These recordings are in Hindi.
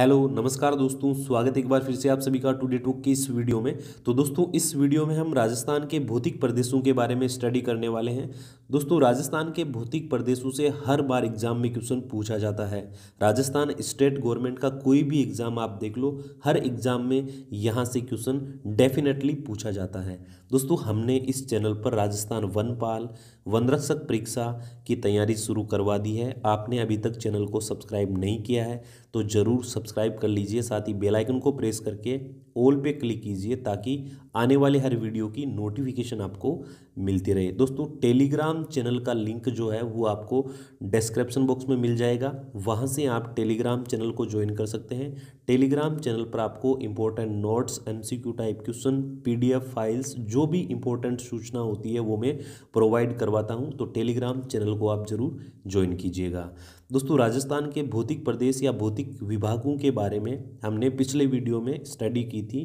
हेलो नमस्कार दोस्तों स्वागत एक बार फिर से आप सभी का टू डे टूक की इस वीडियो में तो दोस्तों इस वीडियो में हम राजस्थान के भौतिक प्रदेशों के बारे में स्टडी करने वाले हैं दोस्तों राजस्थान के भौतिक प्रदेशों से हर बार एग्जाम में क्वेश्चन पूछा जाता है राजस्थान स्टेट गवर्नमेंट का कोई भी एग्जाम आप देख लो हर एग्जाम में यहाँ से क्वेश्चन डेफिनेटली पूछा जाता है दोस्तों हमने इस चैनल पर राजस्थान वनपाल वनरक्षक परीक्षा की तैयारी शुरू करवा दी है आपने अभी तक चैनल को सब्सक्राइब नहीं किया है तो ज़रूर सब्सक्राइब कर लीजिए साथ ही बेलाइकन को प्रेस करके ऑल पे क्लिक कीजिए ताकि आने वाले हर वीडियो की नोटिफिकेशन आपको मिलती रहे दोस्तों टेलीग्राम चैनल का लिंक जो है वो आपको डिस्क्रिप्शन बॉक्स में मिल जाएगा वहाँ से आप टेलीग्राम चैनल को ज्वाइन कर सकते हैं टेलीग्राम चैनल पर आपको important notes MCQ type question PDF files जो भी इंपॉर्टेंट सूचना होती है वो मैं प्रोवाइड करवाता हूँ तो टेलीग्राम चैनल को आप ज़रूर ज्वाइन कीजिएगा दोस्तों राजस्थान के भौतिक प्रदेश या भौतिक विभागों के बारे में हमने पिछले वीडियो में स्टडी की थी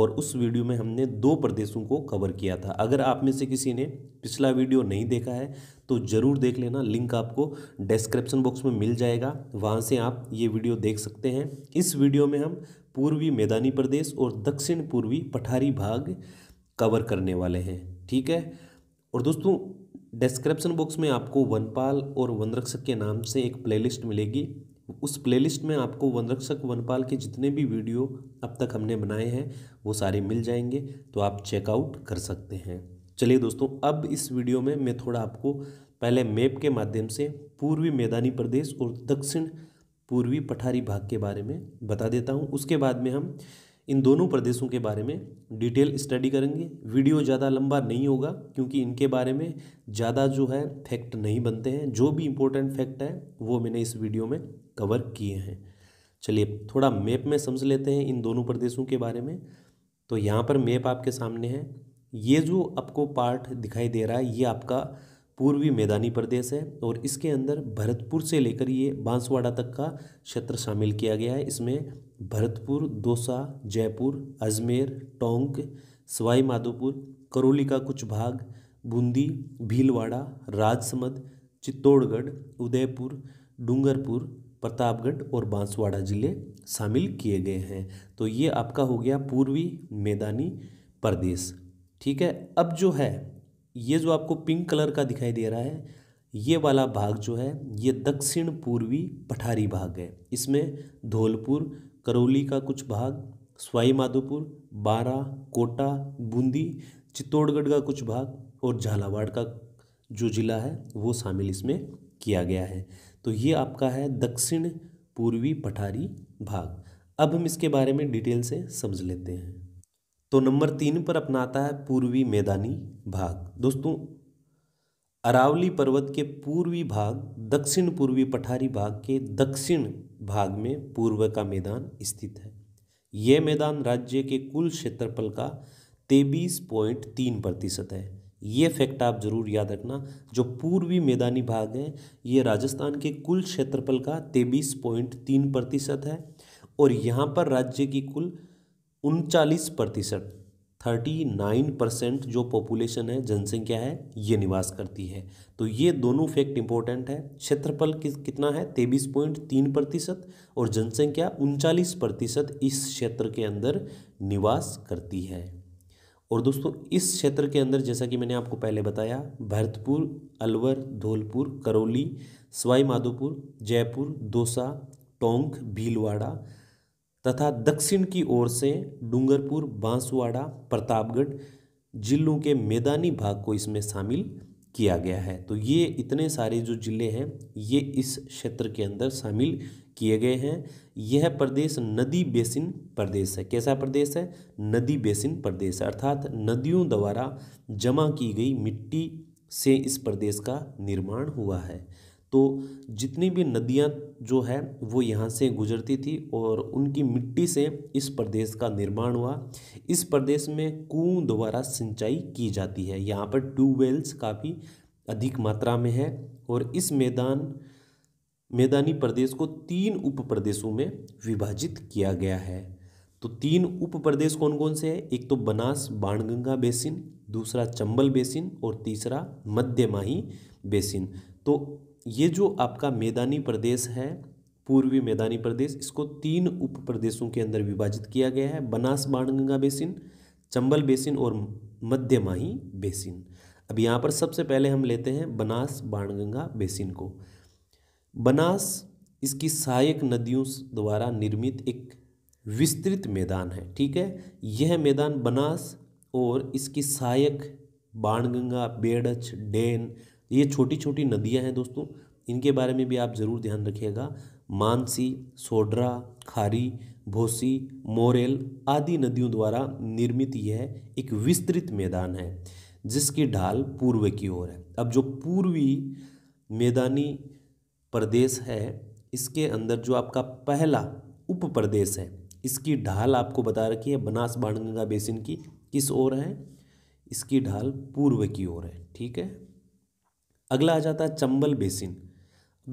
और उस वीडियो में हमने दो प्रदेशों को कवर किया था अगर आप में से किसी ने पिछला वीडियो नहीं देखा है तो ज़रूर देख लेना लिंक आपको डिस्क्रिप्शन बॉक्स में मिल जाएगा वहाँ से आप ये वीडियो देख सकते हैं इस वीडियो में हम पूर्वी मैदानी प्रदेश और दक्षिण पूर्वी पठारी भाग कवर करने वाले हैं ठीक है और दोस्तों डिस्क्रिप्शन बॉक्स में आपको वनपाल और वनरक्षक के नाम से एक प्लेलिस्ट मिलेगी उस प्लेलिस्ट में आपको वनरक्षक वनपाल के जितने भी वीडियो अब तक हमने बनाए हैं वो सारे मिल जाएंगे तो आप चेकआउट कर सकते हैं चलिए दोस्तों अब इस वीडियो में मैं थोड़ा आपको पहले मैप के माध्यम से पूर्वी मैदानी प्रदेश और दक्षिण पूर्वी पठारी भाग के बारे में बता देता हूँ उसके बाद में हम इन दोनों प्रदेशों के बारे में डिटेल स्टडी करेंगे वीडियो ज़्यादा लंबा नहीं होगा क्योंकि इनके बारे में ज़्यादा जो है फैक्ट नहीं बनते हैं जो भी इम्पोर्टेंट फैक्ट है वो मैंने इस वीडियो में कवर किए हैं चलिए थोड़ा मैप में समझ लेते हैं इन दोनों प्रदेशों के बारे में तो यहाँ पर मैप आपके सामने है ये जो आपको पार्ट दिखाई दे रहा है ये आपका पूर्वी मैदानी प्रदेश है और इसके अंदर भरतपुर से लेकर ये बांसवाड़ा तक का क्षेत्र शामिल किया गया है इसमें भरतपुर दौसा जयपुर अजमेर टोंक सवाई माधोपुर करौली का कुछ भाग बूंदी भीलवाड़ा राजसमंद चित्तौड़गढ़ उदयपुर डूंगरपुर प्रतापगढ़ और बांसवाड़ा ज़िले शामिल किए गए हैं तो ये आपका हो गया पूर्वी मैदानी प्रदेश ठीक है अब जो है ये जो आपको पिंक कलर का दिखाई दे रहा है ये वाला भाग जो है ये दक्षिण पूर्वी पठारी भाग है इसमें धौलपुर करौली का कुछ भाग माधोपुर बारा कोटा बूंदी चित्तौड़गढ़ का कुछ भाग और झालावाड़ का जो ज़िला है वो शामिल इसमें किया गया है तो ये आपका है दक्षिण पूर्वी पठारी भाग अब हम इसके बारे में डिटेल से समझ लेते हैं तो नंबर तीन पर अपना आता है पूर्वी मैदानी भाग दोस्तों अरावली पर्वत के पूर्वी भाग दक्षिण पूर्वी पठारी भाग के दक्षिण भाग में पूर्व का मैदान स्थित है यह मैदान राज्य के कुल क्षेत्रफल का तेबीस पॉइंट तीन प्रतिशत है ये फैक्ट आप जरूर याद रखना जो पूर्वी मैदानी भाग है ये राजस्थान के कुल क्षेत्रफल का तेबीस पॉइंट तीन प्रतिशत है और यहाँ पर राज्य की कुल उनचालीस प्रतिशत थर्टी नाइन परसेंट जो पॉपुलेशन है जनसंख्या है ये निवास करती है तो ये दोनों फैक्ट इंपॉर्टेंट है क्षेत्रफल कि, कितना है तेबीस पॉइंट तीन प्रतिशत और जनसंख्या उनचालीस प्रतिशत इस क्षेत्र के अंदर निवास करती है और दोस्तों इस क्षेत्र के अंदर जैसा कि मैंने आपको पहले बताया भरतपुर अलवर धौलपुर करौली सवाईमाधोपुर जयपुर दौसा टोंक भीलवाड़ा तथा दक्षिण की ओर से डूंगरपुर बांसवाड़ा प्रतापगढ़ जिलों के मैदानी भाग को इसमें शामिल किया गया है तो ये इतने सारे जो ज़िले हैं ये इस क्षेत्र के अंदर शामिल किए गए हैं यह प्रदेश नदी बेसिन प्रदेश है कैसा प्रदेश है नदी बेसिन प्रदेश अर्थात नदियों द्वारा जमा की गई मिट्टी से इस प्रदेश का निर्माण हुआ है तो जितनी भी नदियाँ जो है वो यहाँ से गुजरती थी और उनकी मिट्टी से इस प्रदेश का निर्माण हुआ इस प्रदेश में कुओं द्वारा सिंचाई की जाती है यहाँ पर ट्यूबवेल्स काफ़ी अधिक मात्रा में है और इस मैदान मैदानी प्रदेश को तीन उप प्रदेशों में विभाजित किया गया है तो तीन उप प्रदेश कौन कौन से हैं एक तो बनास बाणगंगा बेसिन दूसरा चंबल बेसिन और तीसरा मध्यमाही बेसिन तो ये जो आपका मैदानी प्रदेश है पूर्वी मैदानी प्रदेश इसको तीन उप प्रदेशों के अंदर विभाजित किया गया है बनास बाणगंगा बेसिन चंबल बेसिन और मध्य माही बेसिन अब यहाँ पर सबसे पहले हम लेते हैं बनास बाणगंगा बेसिन को बनास इसकी सहायक नदियों द्वारा निर्मित एक विस्तृत मैदान है ठीक है यह मैदान बनास और इसकी सहायक बाणगंगा बेड़च डैन तो ये छोटी छोटी नदियाँ हैं दोस्तों इनके बारे में भी आप ज़रूर ध्यान रखिएगा मानसी सोडरा खारी भोसी मोरेल आदि नदियों द्वारा निर्मित यह एक विस्तृत मैदान है जिसकी ढाल पूर्व की ओर है अब जो पूर्वी मैदानी प्रदेश है इसके अंदर जो आपका पहला उप प्रदेश है इसकी ढाल आपको बता रखी है बनास बाणगंगा बेसिन की किस ओर है इसकी ढाल पूर्व की ओर है ठीक है अगला आ जाता है चंबल बेसिन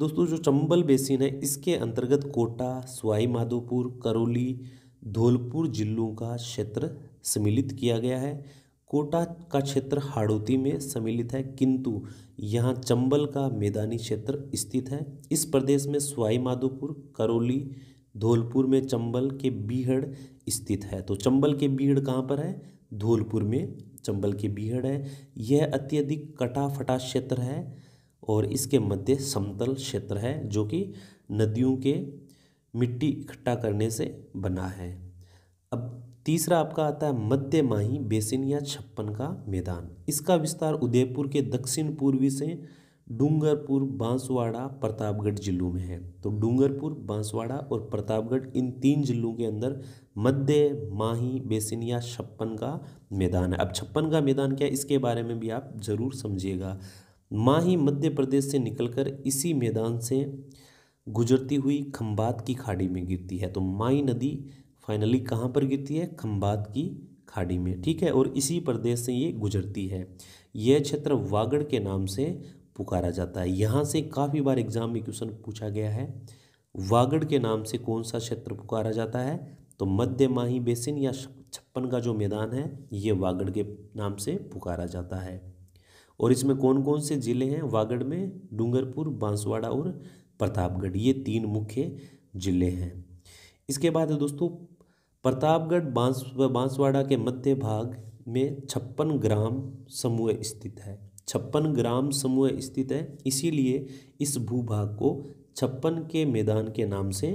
दोस्तों जो चंबल बेसिन है इसके अंतर्गत कोटा सवाई माधोपुर करौली धौलपुर जिलों का क्षेत्र सम्मिलित किया गया है कोटा का क्षेत्र हाड़ोती में सम्मिलित है किंतु यहाँ चंबल का मैदानी क्षेत्र स्थित है इस प्रदेश में सवाई माधोपुर करौली धौलपुर में चंबल के बीहड़ स्थित है तो चंबल के बीहड़ कहाँ पर है धौलपुर में चंबल की बीहड़ है यह अत्यधिक कटा फटा क्षेत्र है और इसके मध्य समतल क्षेत्र है जो कि नदियों के मिट्टी इकट्ठा करने से बना है अब तीसरा आपका आता है मध्य माही बेसिन या छप्पन का मैदान इसका विस्तार उदयपुर के दक्षिण पूर्वी से डूंगरपुर बांसवाड़ा प्रतापगढ़ जिलों में है तो डूंगरपुर बांसवाड़ा और प्रतापगढ़ इन तीन जिलों के अंदर मध्य माही बेसिन या छप्पन का मैदान है अब छप्पन का मैदान क्या है इसके बारे में भी आप ज़रूर समझिएगा माही मध्य प्रदेश से निकलकर इसी मैदान से गुजरती हुई खम्बात की खाड़ी में गिरती है तो माही नदी फाइनली कहाँ पर गिरती है खम्बात की खाड़ी में ठीक है और इसी प्रदेश से ये गुजरती है यह क्षेत्र वागड़ के नाम से पुकारा जाता है यहाँ से काफ़ी बार एग्जाम में क्वेश्चन पूछा गया है वागड़ के नाम से कौन सा क्षेत्र पुकारा जाता है तो मध्य माही बेसिन या छप्पन का जो मैदान है ये वागड़ के नाम से पुकारा जाता है और इसमें कौन कौन से ज़िले हैं वागड़ में डूंगरपुर बांसवाड़ा और प्रतापगढ़ ये तीन मुख्य ज़िले हैं इसके बाद है दोस्तों प्रतापगढ़ बांस बांसवाड़ा के मध्य भाग में छप्पन ग्राम समूह स्थित है छप्पन ग्राम समूह स्थित है इसीलिए इस भूभाग को छप्पन के मैदान के नाम से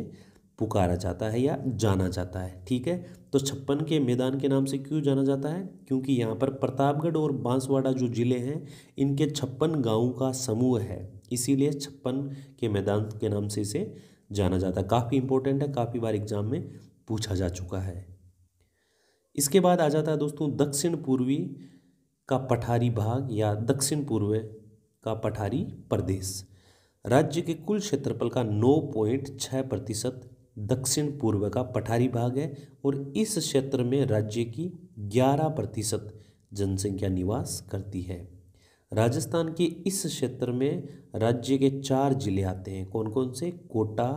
पुकारा जाता है या जाना जाता है ठीक है तो छप्पन के मैदान के नाम से क्यों जाना जाता है क्योंकि यहाँ पर प्रतापगढ़ और बांसवाड़ा जो ज़िले हैं इनके छप्पन गाँव का समूह है इसीलिए छप्पन के मैदान के नाम से इसे जाना जाता है काफ़ी इंपॉर्टेंट है काफ़ी बार एग्जाम में पूछा जा चुका है इसके बाद आ जाता है दोस्तों दक्षिण पूर्वी का पठारी भाग या दक्षिण पूर्व का पठारी प्रदेश राज्य के कुल क्षेत्रफल का नौ पॉइंट छः प्रतिशत दक्षिण पूर्व का पठारी भाग है और इस क्षेत्र में राज्य की ग्यारह प्रतिशत जनसंख्या निवास करती है राजस्थान के इस क्षेत्र में राज्य के चार जिले आते हैं कौन कौन से कोटा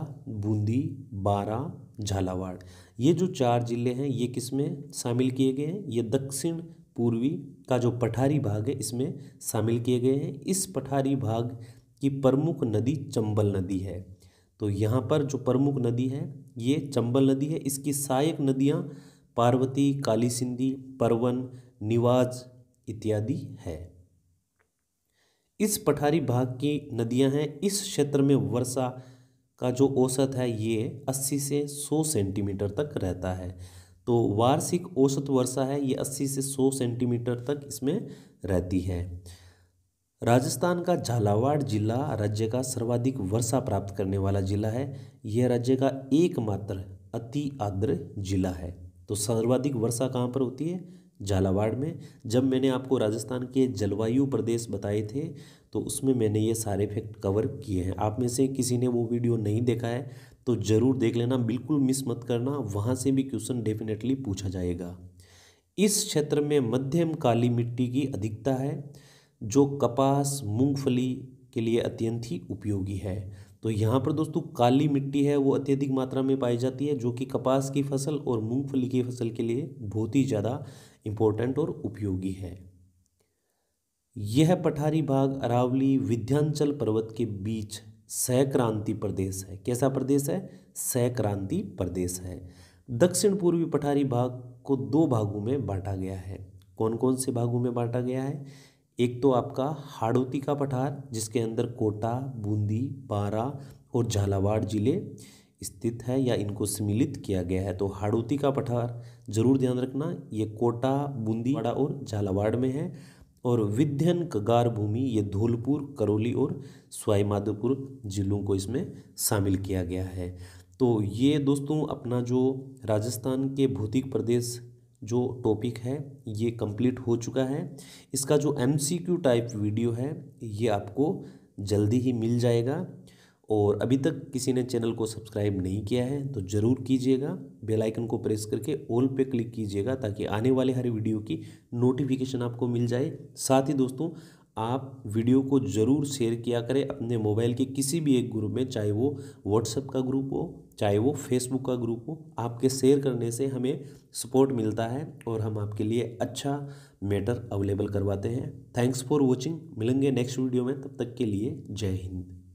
बूंदी बारा झालावाड़ ये जो चार जिले हैं ये किस में शामिल किए गए हैं ये दक्षिण पूर्वी का जो पठारी भाग है इसमें शामिल किए गए हैं इस पठारी भाग की प्रमुख नदी चंबल नदी है तो यहाँ पर जो प्रमुख नदी है ये चंबल नदी है इसकी सहायक नदियाँ पार्वती काली सिंधी परवन निवाज इत्यादि है इस पठारी भाग की नदियाँ हैं इस क्षेत्र में वर्षा का जो औसत है ये 80 से 100 सेंटीमीटर तक रहता है तो वार्षिक औसत वर्षा है ये 80 से 100 सेंटीमीटर तक इसमें रहती है राजस्थान का झालावाड़ जिला राज्य का सर्वाधिक वर्षा प्राप्त करने वाला जिला है यह राज्य का एकमात्र अति आद्र जिला है तो सर्वाधिक वर्षा कहाँ पर होती है झालावाड़ में जब मैंने आपको राजस्थान के जलवायु प्रदेश बताए थे तो उसमें मैंने ये सारे फैक्ट कवर किए हैं आप में से किसी ने वो वीडियो नहीं देखा है तो ज़रूर देख लेना बिल्कुल मिस मत करना वहाँ से भी क्वेश्चन डेफिनेटली पूछा जाएगा इस क्षेत्र में मध्यम काली मिट्टी की अधिकता है जो कपास मूंगफली के लिए अत्यंत ही उपयोगी है तो यहाँ पर दोस्तों काली मिट्टी है वो अत्यधिक मात्रा में पाई जाती है जो कि कपास की फसल और मूंगफली की फसल के लिए बहुत ही ज़्यादा इम्पोर्टेंट और उपयोगी है यह पठारी भाग अरावली विध्यांचल पर्वत के बीच सहक्रांति प्रदेश है कैसा प्रदेश है सहक्रांति प्रदेश है दक्षिण पूर्वी पठारी भाग को दो भागों में बांटा गया है कौन कौन से भागों में बांटा गया है एक तो आपका हाड़ोती का पठार जिसके अंदर कोटा बूंदी बारा और झालावाड़ जिले स्थित है या इनको सम्मिलित किया गया है तो हाड़ोती का पठार जरूर ध्यान रखना ये कोटा बूंदी बाड़ा और झालावाड़ में है और विध्यन कगार भूमि ये धौलपुर करौली और स्वाईमाधोपुर जिलों को इसमें शामिल किया गया है तो ये दोस्तों अपना जो राजस्थान के भौतिक प्रदेश जो टॉपिक है ये कंप्लीट हो चुका है इसका जो एमसीक्यू टाइप वीडियो है ये आपको जल्दी ही मिल जाएगा और अभी तक किसी ने चैनल को सब्सक्राइब नहीं किया है तो ज़रूर कीजिएगा बेल आइकन को प्रेस करके ऑल पे क्लिक कीजिएगा ताकि आने वाले हर वीडियो की नोटिफिकेशन आपको मिल जाए साथ ही दोस्तों आप वीडियो को ज़रूर शेयर किया करें अपने मोबाइल के किसी भी एक ग्रुप में चाहे वो व्हाट्सएप का ग्रुप हो चाहे वो फेसबुक का ग्रुप हो आपके शेयर करने से हमें सपोर्ट मिलता है और हम आपके लिए अच्छा मैटर अवेलेबल करवाते हैं थैंक्स फॉर वॉचिंग मिलेंगे नेक्स्ट वीडियो में तब तक के लिए जय हिंद